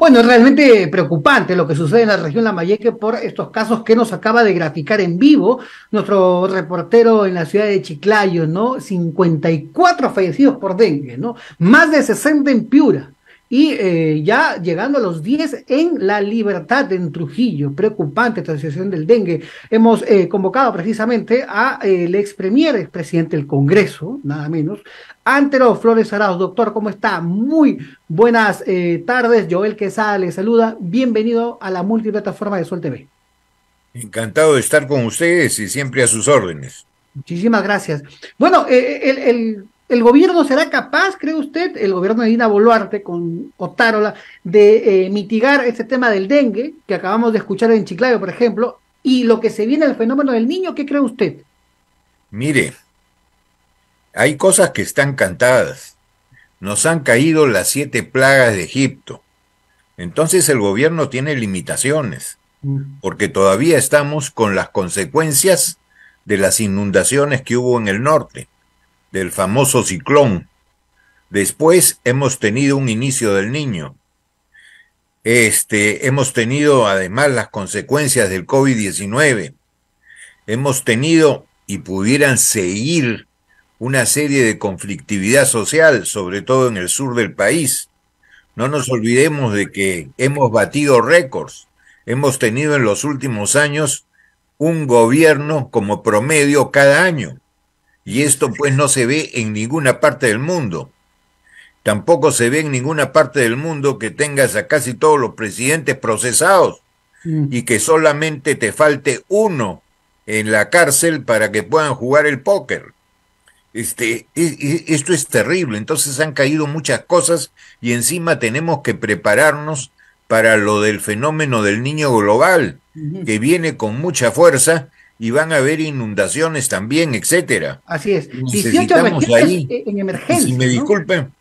Bueno, es realmente preocupante lo que sucede en la región Lamayeque por estos casos que nos acaba de graficar en vivo nuestro reportero en la ciudad de Chiclayo, ¿no? 54 fallecidos por dengue, ¿no? Más de 60 en Piura y eh, ya llegando a los 10 en La Libertad en Trujillo. Preocupante esta situación del dengue. Hemos eh, convocado precisamente al eh, el ex premier, ex presidente del Congreso, nada menos, Antero Flores Arauz. Doctor, ¿cómo está? Muy buenas tardes. Joel Quesada le saluda. Bienvenido a la multiplataforma de Sol TV. Encantado de estar con ustedes y siempre a sus órdenes. Muchísimas gracias. Bueno, el, el ¿El gobierno será capaz, cree usted, el gobierno de Dina Boluarte con Otárola, de eh, mitigar este tema del dengue, que acabamos de escuchar en Chiclayo, por ejemplo, y lo que se viene al fenómeno del niño? ¿Qué cree usted? Mire, hay cosas que están cantadas. Nos han caído las siete plagas de Egipto. Entonces el gobierno tiene limitaciones, mm. porque todavía estamos con las consecuencias de las inundaciones que hubo en el norte del famoso ciclón. Después hemos tenido un inicio del niño. Este, hemos tenido además las consecuencias del COVID-19. Hemos tenido y pudieran seguir una serie de conflictividad social, sobre todo en el sur del país. No nos olvidemos de que hemos batido récords. Hemos tenido en los últimos años un gobierno como promedio cada año. Y esto pues no se ve en ninguna parte del mundo. Tampoco se ve en ninguna parte del mundo que tengas a casi todos los presidentes procesados mm. y que solamente te falte uno en la cárcel para que puedan jugar el póker. Este, e, e, esto es terrible. Entonces han caído muchas cosas y encima tenemos que prepararnos para lo del fenómeno del niño global, que viene con mucha fuerza y van a haber inundaciones también, etcétera. Así es. Necesitamos ahí, en emergencia. Si me disculpen,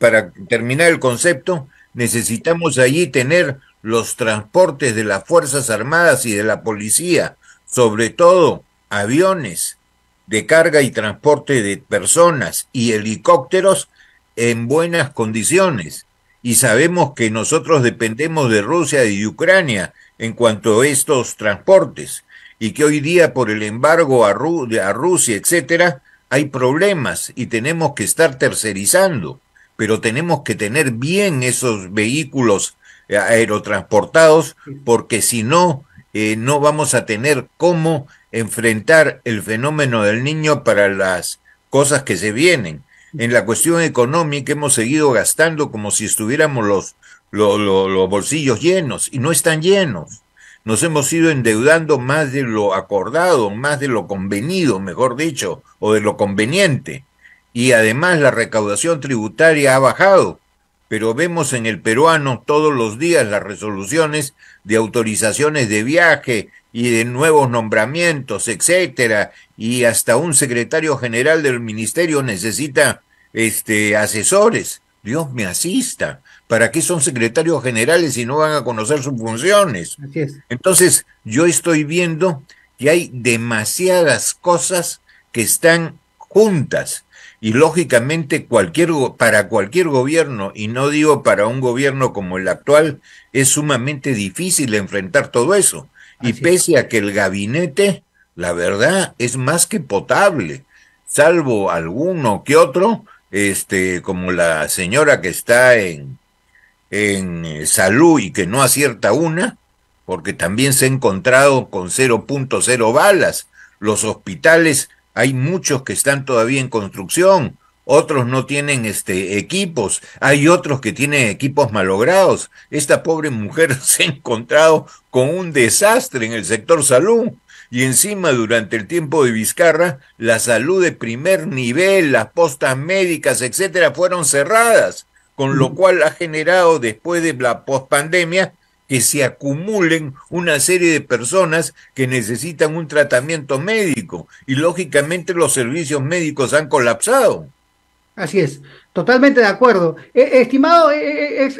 para terminar el concepto, necesitamos allí tener los transportes de las Fuerzas Armadas y de la Policía, sobre todo aviones de carga y transporte de personas y helicópteros en buenas condiciones. Y sabemos que nosotros dependemos de Rusia y de Ucrania en cuanto a estos transportes y que hoy día por el embargo a, Rusia, etcétera, hay problemas y tenemos que estar tercerizando, pero tenemos que tener bien esos vehículos eh, aerotransportados porque si no, eh, no vamos a tener cómo enfrentar el fenómeno del niño para las cosas que se vienen. En la cuestión económica hemos seguido gastando como si estuviéramos los, los bolsillos llenos y no están llenos nos hemos ido endeudando más de lo acordado, más de lo convenido, mejor dicho, o de lo conveniente. Y además la recaudación tributaria ha bajado, pero vemos en el peruano todos los días las resoluciones de autorizaciones de viaje y de nuevos nombramientos, etcétera, y hasta un secretario general del ministerio necesita este asesores Dios me asista. ¿Para qué son secretarios generales si no van a conocer sus funciones? Entonces, yo estoy viendo que hay demasiadas cosas que están juntas. Y lógicamente cualquier para cualquier gobierno, y no digo para un gobierno como el actual, es sumamente difícil enfrentar todo eso. y pese a que el gabinete, la verdad, es más que potable, salvo alguno que otro, este, como la señora que está en, en eh, salud y que no acierta una, porque también se ha encontrado con 0.0 balas. Los hospitales, hay muchos que están todavía en construcción, otros no tienen este, equipos, hay otros que tienen equipos malogrados. Esta pobre mujer se ha encontrado con un desastre en el sector salud y encima durante el tiempo de Vizcarra, la salud de primer nivel, las postas médicas, etcétera, fueron cerradas, con lo mm. cual ha generado después de la pospandemia que se acumulen una serie de personas que necesitan un tratamiento médico y lógicamente los servicios médicos han colapsado. Así es, totalmente de acuerdo. Eh, eh, estimado eh, ex,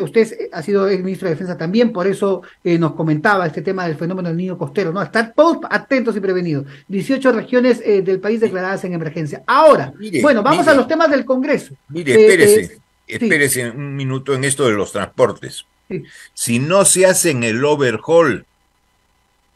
usted ha sido ex ministro de Defensa también, por eso nos comentaba este tema del fenómeno del niño costero, ¿no? Estar todos atentos y prevenidos. 18 regiones del país declaradas en emergencia. Ahora, bueno, vamos a los temas del Congreso. Mire, espérese, espérese un minuto en esto de los transportes. Si no se hacen el overhaul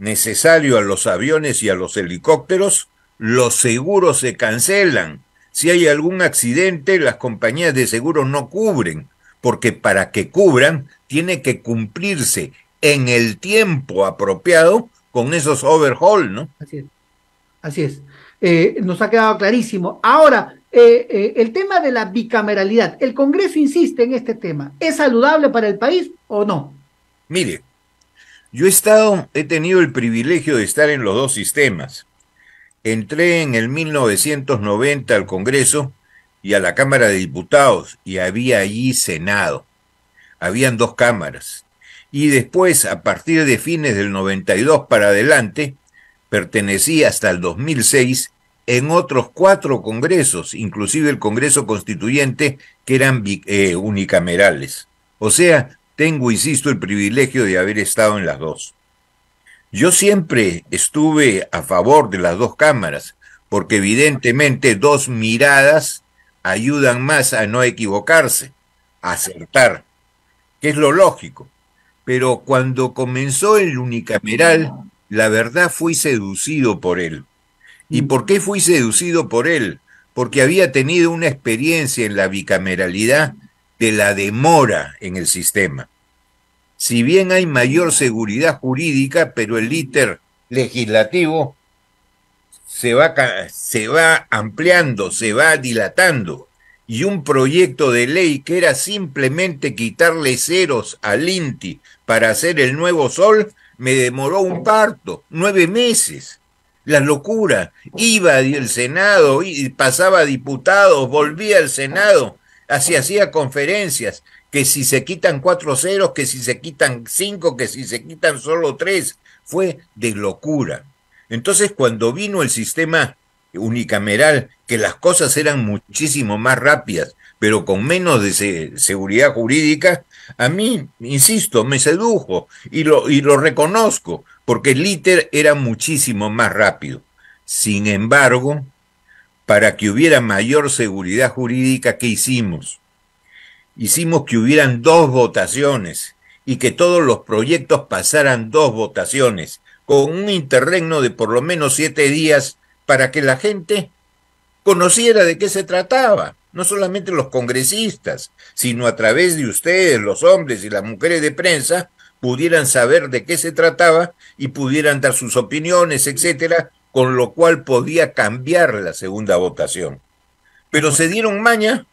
necesario a los aviones y a los helicópteros, los seguros se cancelan si hay algún accidente, las compañías de seguros no cubren, porque para que cubran tiene que cumplirse en el tiempo apropiado con esos overhaul, ¿no? Así es. Así es. Eh, nos ha quedado clarísimo. Ahora, eh, eh, el tema de la bicameralidad. ¿El Congreso insiste en este tema? ¿Es saludable para el país o no? Mire, yo he estado, he tenido el privilegio de estar en los dos sistemas. Entré en el 1990 al Congreso y a la Cámara de Diputados y había allí Senado. Habían dos cámaras. Y después, a partir de fines del 92 para adelante, pertenecí hasta el 2006 en otros cuatro congresos, inclusive el Congreso Constituyente, que eran eh, unicamerales. O sea, tengo, insisto, el privilegio de haber estado en las dos. Yo siempre estuve a favor de las dos cámaras, porque evidentemente dos miradas ayudan más a no equivocarse, a acertar, que es lo lógico. Pero cuando comenzó el unicameral, la verdad fui seducido por él. ¿Y por qué fui seducido por él? Porque había tenido una experiencia en la bicameralidad de la demora en el sistema si bien hay mayor seguridad jurídica, pero el íter legislativo se va, se va ampliando, se va dilatando. Y un proyecto de ley que era simplemente quitarle ceros al INTI para hacer el nuevo sol, me demoró un parto, nueve meses. La locura. Iba del Senado, pasaba a diputados, volvía al Senado así hacía conferencias, que si se quitan cuatro ceros, que si se quitan cinco, que si se quitan solo tres, fue de locura. Entonces cuando vino el sistema unicameral, que las cosas eran muchísimo más rápidas, pero con menos de seguridad jurídica, a mí, insisto, me sedujo y lo, y lo reconozco, porque el ITER era muchísimo más rápido. Sin embargo, para que hubiera mayor seguridad jurídica, que hicimos? Hicimos que hubieran dos votaciones y que todos los proyectos pasaran dos votaciones, con un interregno de por lo menos siete días para que la gente conociera de qué se trataba, no solamente los congresistas, sino a través de ustedes, los hombres y las mujeres de prensa, pudieran saber de qué se trataba y pudieran dar sus opiniones, etcétera, con lo cual podía cambiar la segunda votación. Pero se dieron maña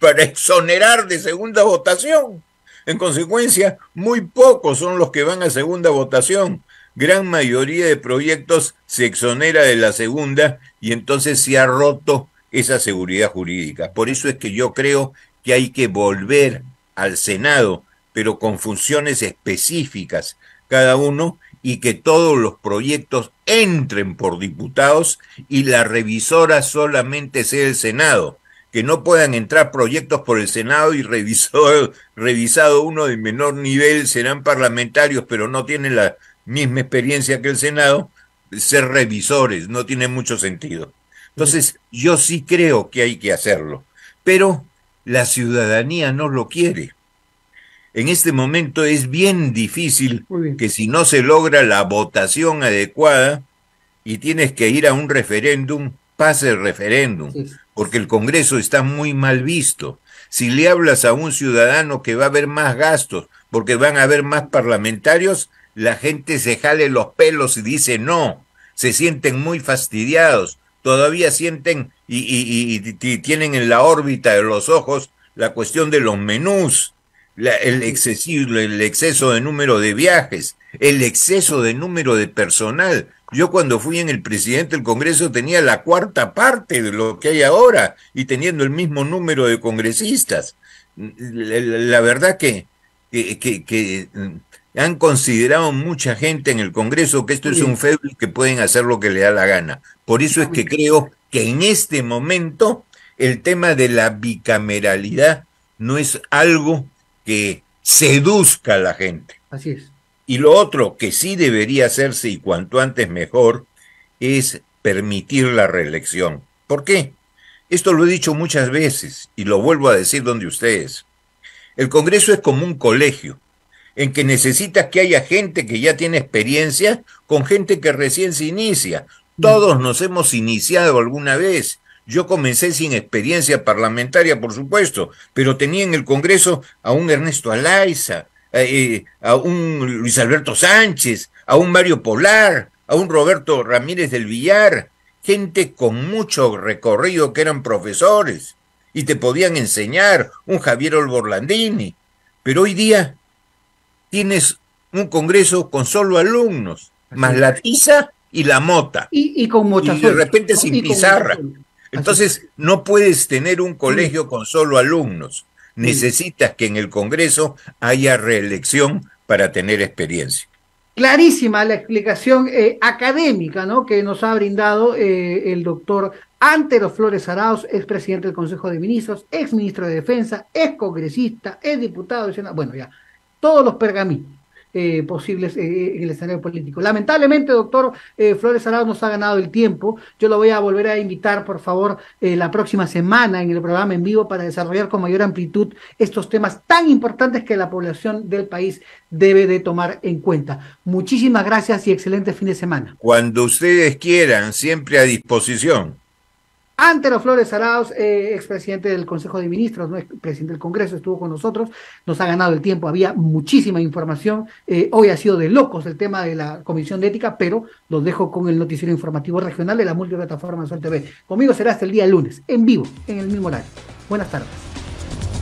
para exonerar de segunda votación. En consecuencia, muy pocos son los que van a segunda votación. Gran mayoría de proyectos se exonera de la segunda y entonces se ha roto esa seguridad jurídica. Por eso es que yo creo que hay que volver al Senado, pero con funciones específicas, cada uno y que todos los proyectos entren por diputados y la revisora solamente sea el Senado, que no puedan entrar proyectos por el Senado y revisor, revisado uno de menor nivel, serán parlamentarios, pero no tienen la misma experiencia que el Senado, ser revisores, no tiene mucho sentido. Entonces, yo sí creo que hay que hacerlo, pero la ciudadanía no lo quiere en este momento es bien difícil que si no se logra la votación adecuada y tienes que ir a un referéndum, pase el referéndum, porque el Congreso está muy mal visto. Si le hablas a un ciudadano que va a haber más gastos, porque van a haber más parlamentarios, la gente se jale los pelos y dice no, se sienten muy fastidiados, todavía sienten y tienen en la órbita de los ojos la cuestión de los menús la, el, excesivo, el exceso de número de viajes, el exceso de número de personal. Yo cuando fui en el presidente del Congreso tenía la cuarta parte de lo que hay ahora y teniendo el mismo número de congresistas. La, verdad que, que, mm, han considerado mucha gente en el Congreso que esto es un feble que pueden hacer lo que le da la gana. Por eso es que creo que en este momento el tema de la bicameralidad no es algo que seduzca a la gente. Así es. Y lo otro que sí debería hacerse y cuanto antes mejor es permitir la reelección. ¿Por qué? Esto lo he dicho muchas veces y lo vuelvo a decir donde ustedes. El Congreso es como un colegio en que necesitas que haya gente que ya tiene experiencia con gente que recién se inicia. Mm. Todos nos hemos iniciado alguna vez. Yo comencé sin experiencia parlamentaria, por supuesto, pero tenía en el Congreso a un Ernesto Alaiza, eh, eh, a un Luis Alberto Sánchez, a un Mario Polar, a un Roberto Ramírez del Villar, gente con mucho recorrido que eran profesores y te podían enseñar, un Javier Olborlandini. Pero hoy día tienes un congreso con solo alumnos, más la tiza y la mota. Y, con mucha Y de repente sin pizarra. Entonces, no puedes tener un colegio con solo alumnos. Necesitas que en el Congreso haya reelección para tener experiencia. Clarísima la explicación eh, académica ¿no? que nos ha brindado eh, el doctor Antero Flores Arauz, ex presidente del Consejo de Ministros, ex ministro de Defensa, ex congresista, ex diputado de Bueno, ya, todos los pergaminos. Eh, posibles eh, eh, en el escenario político. Lamentablemente, doctor Flores Arado nos ha ganado el tiempo. Yo lo voy a volver a invitar, por favor, la próxima semana en el programa en vivo para desarrollar con mayor amplitud estos temas tan importantes que la población del país debe de tomar en cuenta. Muchísimas gracias y excelente fin de semana. Cuando ustedes quieran, siempre a disposición. Antero Flores Arauz, eh, expresidente del Consejo de Ministros, ¿no? presidente del Congreso, estuvo con nosotros, nos ha ganado el tiempo, había muchísima información. Eh, hoy ha sido de locos el tema de la Comisión de Ética, pero los dejo con el noticiero informativo regional de la multiplataforma Sol TV. Conmigo será hasta el día lunes, en vivo, en el mismo horario. Buenas tardes.